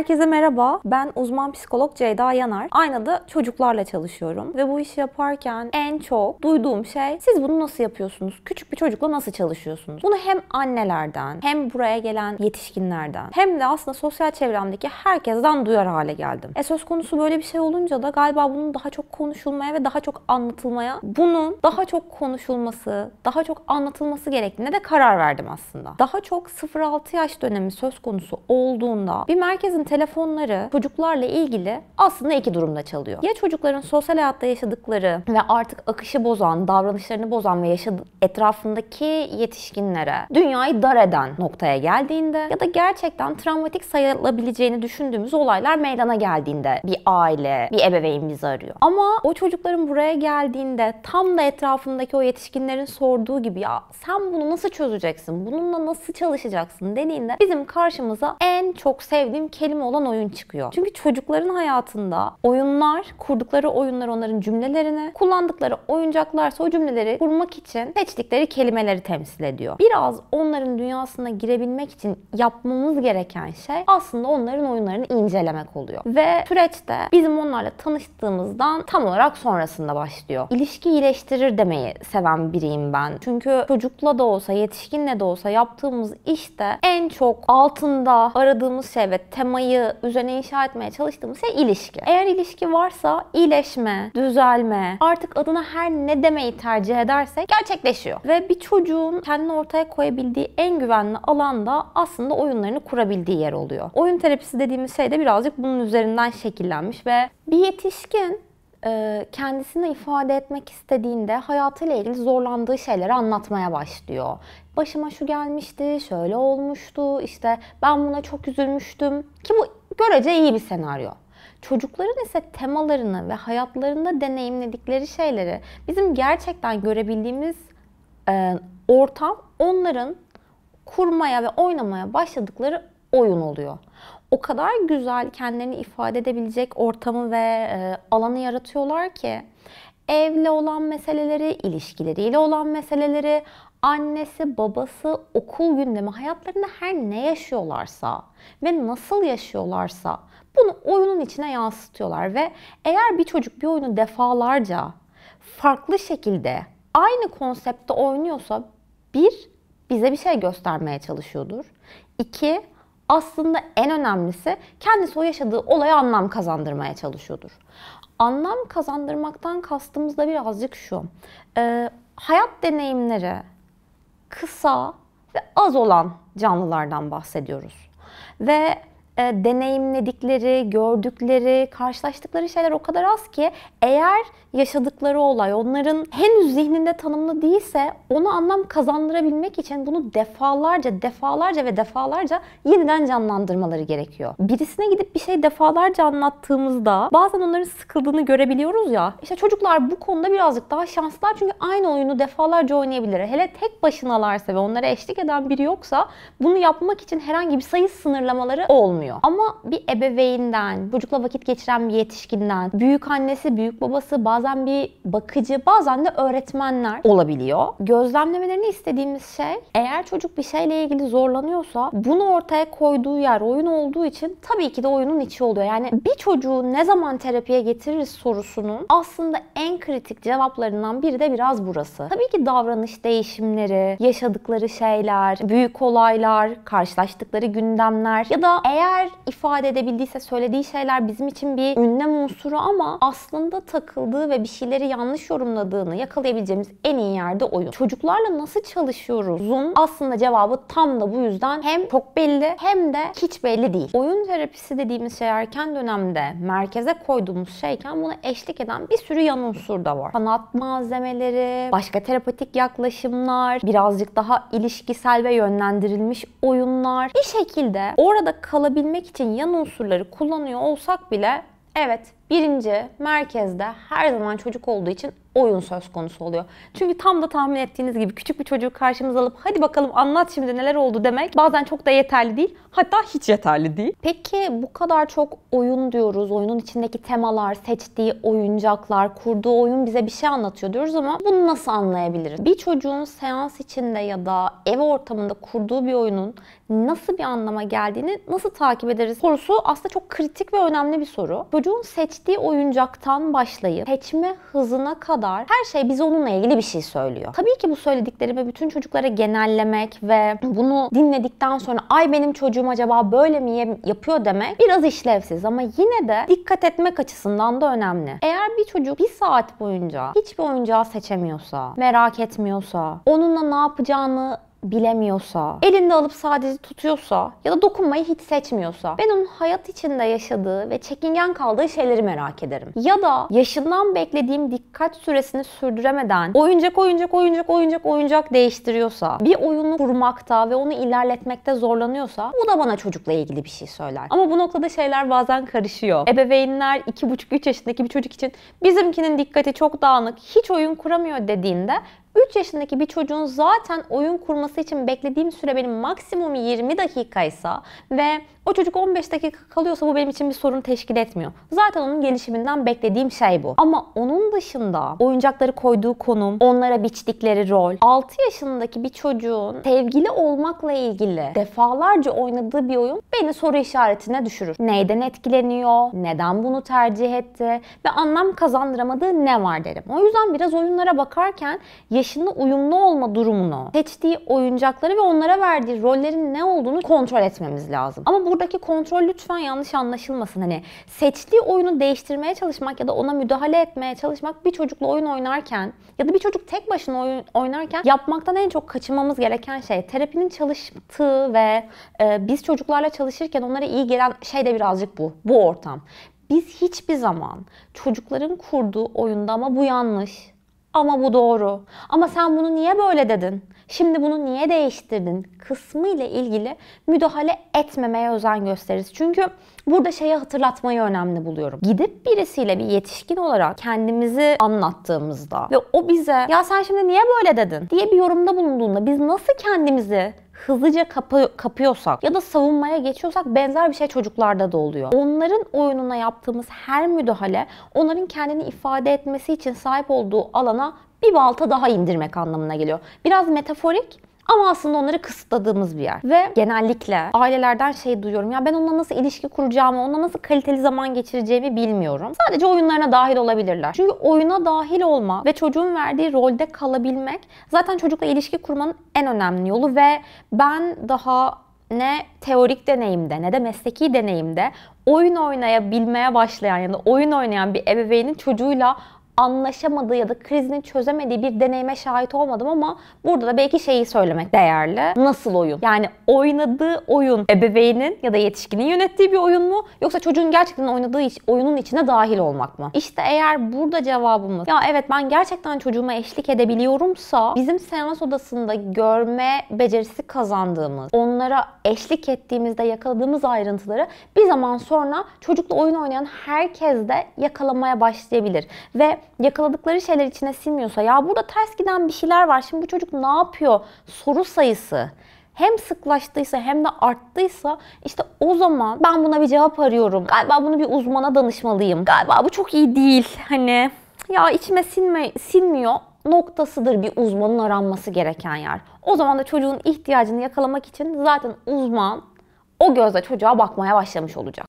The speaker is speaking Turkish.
Herkese merhaba. Ben uzman psikolog Ceyda Yanar. Aynı da çocuklarla çalışıyorum ve bu işi yaparken en çok duyduğum şey siz bunu nasıl yapıyorsunuz? Küçük bir çocukla nasıl çalışıyorsunuz? Bunu hem annelerden hem buraya gelen yetişkinlerden hem de aslında sosyal çevremdeki herkesten duyar hale geldim. E söz konusu böyle bir şey olunca da galiba bunun daha çok konuşulmaya ve daha çok anlatılmaya, bunun daha çok konuşulması, daha çok anlatılması gerektiğine de karar verdim aslında. Daha çok 0-6 yaş dönemi söz konusu olduğunda bir merkezin telefonları çocuklarla ilgili aslında iki durumda çalıyor. Ya çocukların sosyal hayatta yaşadıkları ve artık akışı bozan, davranışlarını bozan ve yaşadığı etrafındaki yetişkinlere dünyayı dar eden noktaya geldiğinde ya da gerçekten travmatik sayılabileceğini düşündüğümüz olaylar meydana geldiğinde bir aile, bir ebeveyn bizi arıyor. Ama o çocukların buraya geldiğinde tam da etrafındaki o yetişkinlerin sorduğu gibi ya sen bunu nasıl çözeceksin, bununla nasıl çalışacaksın dediğinde bizim karşımıza en çok sevdiğim kelime kelime olan oyun çıkıyor. Çünkü çocukların hayatında oyunlar, kurdukları oyunlar onların cümlelerine, kullandıkları oyuncaklarsa o cümleleri kurmak için seçtikleri kelimeleri temsil ediyor. Biraz onların dünyasına girebilmek için yapmamız gereken şey aslında onların oyunlarını incelemek oluyor. Ve süreçte bizim onlarla tanıştığımızdan tam olarak sonrasında başlıyor. İlişki iyileştirir demeyi seven biriyim ben. Çünkü çocukla da olsa, yetişkinle de olsa yaptığımız işte en çok altında aradığımız şey ve tema olmayı üzerine inşa etmeye çalıştığımız şey ilişki. Eğer ilişki varsa iyileşme, düzelme, artık adına her ne demeyi tercih edersek gerçekleşiyor. Ve bir çocuğun kendini ortaya koyabildiği en güvenli alanda aslında oyunlarını kurabildiği yer oluyor. Oyun terapisi dediğimiz şey de birazcık bunun üzerinden şekillenmiş ve bir yetişkin e, kendisini ifade etmek istediğinde hayatıyla ilgili zorlandığı şeyleri anlatmaya başlıyor. Başıma şu gelmişti, şöyle olmuştu, işte ben buna çok üzülmüştüm ki bu görece iyi bir senaryo. Çocukların ise temalarını ve hayatlarında deneyimledikleri şeyleri bizim gerçekten görebildiğimiz e, ortam onların kurmaya ve oynamaya başladıkları oyun oluyor o kadar güzel kendilerini ifade edebilecek ortamı ve e, alanı yaratıyorlar ki evle olan meseleleri, ilişkileriyle olan meseleleri, annesi, babası, okul gündemi, hayatlarında her ne yaşıyorlarsa ve nasıl yaşıyorlarsa bunu oyunun içine yansıtıyorlar ve eğer bir çocuk bir oyunu defalarca farklı şekilde aynı konsepte oynuyorsa bir bize bir şey göstermeye çalışıyordur. İki, aslında en önemlisi kendisi o yaşadığı olaya anlam kazandırmaya çalışıyordur. Anlam kazandırmaktan kastımız da birazcık şu. E, hayat deneyimleri kısa ve az olan canlılardan bahsediyoruz. Ve e, deneyimledikleri, gördükleri, karşılaştıkları şeyler o kadar az ki eğer yaşadıkları olay onların henüz zihninde tanımlı değilse onu anlam kazandırabilmek için bunu defalarca, defalarca ve defalarca yeniden canlandırmaları gerekiyor. Birisine gidip bir şey defalarca anlattığımızda bazen onların sıkıldığını görebiliyoruz ya. İşte çocuklar bu konuda birazcık daha şanslılar çünkü aynı oyunu defalarca oynayabilir. Hele tek başınalarsa ve onlara eşlik eden biri yoksa bunu yapmak için herhangi bir sayı sınırlamaları olmuyor olmuyor. Ama bir ebeveynden, çocukla vakit geçiren bir yetişkinden, büyük annesi, büyük babası, bazen bir bakıcı, bazen de öğretmenler olabiliyor. Gözlemlemelerini istediğimiz şey eğer çocuk bir şeyle ilgili zorlanıyorsa bunu ortaya koyduğu yer oyun olduğu için tabii ki de oyunun içi oluyor. Yani bir çocuğu ne zaman terapiye getiririz sorusunun aslında en kritik cevaplarından biri de biraz burası. Tabii ki davranış değişimleri, yaşadıkları şeyler, büyük olaylar, karşılaştıkları gündemler ya da eğer neler ifade edebildiyse söylediği şeyler bizim için bir ünlem unsuru ama aslında takıldığı ve bir şeyleri yanlış yorumladığını yakalayabileceğimiz en iyi yerde oyun. Çocuklarla nasıl çalışıyoruzun aslında cevabı tam da bu yüzden hem çok belli hem de hiç belli değil. Oyun terapisi dediğimiz şey erken dönemde merkeze koyduğumuz şeyken buna eşlik eden bir sürü yan unsur da var. Sanat malzemeleri, başka terapatik yaklaşımlar, birazcık daha ilişkisel ve yönlendirilmiş oyunlar. Bir şekilde orada kalabilecek anlayabilmek için yan unsurları kullanıyor olsak bile evet birinci merkezde her zaman çocuk olduğu için oyun söz konusu oluyor. Çünkü tam da tahmin ettiğiniz gibi küçük bir çocuğu karşımıza alıp hadi bakalım anlat şimdi neler oldu demek bazen çok da yeterli değil. Hatta hiç yeterli değil. Peki bu kadar çok oyun diyoruz. Oyunun içindeki temalar, seçtiği oyuncaklar, kurduğu oyun bize bir şey anlatıyor diyoruz ama bunu nasıl anlayabiliriz? Bir çocuğun seans içinde ya da ev ortamında kurduğu bir oyunun nasıl bir anlama geldiğini nasıl takip ederiz sorusu aslında çok kritik ve önemli bir soru. Çocuğun seçtiği oyuncaktan başlayıp seçme hızına kadar her şey bize onunla ilgili bir şey söylüyor. Tabii ki bu söylediklerimi bütün çocuklara genellemek ve bunu dinledikten sonra ay benim çocuğum çocuğum acaba böyle mi yapıyor demek biraz işlevsiz ama yine de dikkat etmek açısından da önemli. Eğer bir çocuk bir saat boyunca hiçbir oyuncağı seçemiyorsa, merak etmiyorsa, onunla ne yapacağını bilemiyorsa, elinde alıp sadece tutuyorsa ya da dokunmayı hiç seçmiyorsa ben onun hayat içinde yaşadığı ve çekingen kaldığı şeyleri merak ederim. Ya da yaşından beklediğim dikkat süresini sürdüremeden oyuncak oyuncak oyuncak oyuncak oyuncak değiştiriyorsa, bir oyunu kurmakta ve onu ilerletmekte zorlanıyorsa bu da bana çocukla ilgili bir şey söyler. Ama bu noktada şeyler bazen karışıyor. Ebeveynler 2,5-3 yaşındaki bir çocuk için bizimkinin dikkati çok dağınık, hiç oyun kuramıyor dediğinde 3 yaşındaki bir çocuğun zaten oyun kurması için beklediğim süre benim maksimum 20 dakikaysa ve o çocuk 15 dakika kalıyorsa bu benim için bir sorun teşkil etmiyor. Zaten onun gelişiminden beklediğim şey bu. Ama onun dışında oyuncakları koyduğu konum, onlara biçtikleri rol, 6 yaşındaki bir çocuğun sevgili olmakla ilgili defalarca oynadığı bir oyun beni soru işaretine düşürür. Neyden etkileniyor? Neden bunu tercih etti? Ve anlam kazandıramadığı ne var derim. O yüzden biraz oyunlara bakarken yaşına uyumlu olma durumunu, seçtiği oyuncakları ve onlara verdiği rollerin ne olduğunu kontrol etmemiz lazım. Ama buradaki kontrol lütfen yanlış anlaşılmasın. Hani seçtiği oyunu değiştirmeye çalışmak ya da ona müdahale etmeye çalışmak bir çocukla oyun oynarken ya da bir çocuk tek başına oyun oynarken yapmaktan en çok kaçınmamız gereken şey terapinin çalıştığı ve e, biz çocuklarla çalışırken onlara iyi gelen şey de birazcık bu. Bu ortam. Biz hiçbir zaman çocukların kurduğu oyunda ama bu yanlış ama bu doğru. Ama sen bunu niye böyle dedin? Şimdi bunu niye değiştirdin kısmı ile ilgili müdahale etmemeye özen gösteririz. Çünkü burada şeyi hatırlatmayı önemli buluyorum. Gidip birisiyle bir yetişkin olarak kendimizi anlattığımızda ve o bize ya sen şimdi niye böyle dedin diye bir yorumda bulunduğunda biz nasıl kendimizi hızlıca kapı, kapıyorsak ya da savunmaya geçiyorsak benzer bir şey çocuklarda da oluyor. Onların oyununa yaptığımız her müdahale onların kendini ifade etmesi için sahip olduğu alana bir balta daha indirmek anlamına geliyor. Biraz metaforik ama aslında onları kısıtladığımız bir yer. Ve genellikle ailelerden şey duyuyorum. Ya ben onunla nasıl ilişki kuracağımı, onunla nasıl kaliteli zaman geçireceğimi bilmiyorum. Sadece oyunlarına dahil olabilirler. Çünkü oyuna dahil olma ve çocuğun verdiği rolde kalabilmek zaten çocukla ilişki kurmanın en önemli yolu ve ben daha ne teorik deneyimde ne de mesleki deneyimde oyun oynayabilmeye başlayan ya da oyun oynayan bir ebeveynin çocuğuyla anlaşamadığı ya da krizini çözemediği bir deneyime şahit olmadım ama burada da belki şeyi söylemek değerli. Nasıl oyun? Yani oynadığı oyun ebeveynin ya da yetişkinin yönettiği bir oyun mu? Yoksa çocuğun gerçekten oynadığı iş, oyunun içine dahil olmak mı? İşte eğer burada cevabımız ya evet ben gerçekten çocuğuma eşlik edebiliyorumsa bizim seans odasında görme becerisi kazandığımız, onlara eşlik ettiğimizde yakaladığımız ayrıntıları bir zaman sonra çocukla oyun oynayan herkes de yakalamaya başlayabilir. Ve yakaladıkları şeyler içine silmiyorsa ya burada ters giden bir şeyler var şimdi bu çocuk ne yapıyor soru sayısı hem sıklaştıysa hem de arttıysa işte o zaman ben buna bir cevap arıyorum. Galiba bunu bir uzmana danışmalıyım. Galiba bu çok iyi değil. Hani ya içime sinme, sinmiyor noktasıdır bir uzmanın aranması gereken yer. O zaman da çocuğun ihtiyacını yakalamak için zaten uzman o gözle çocuğa bakmaya başlamış olacak.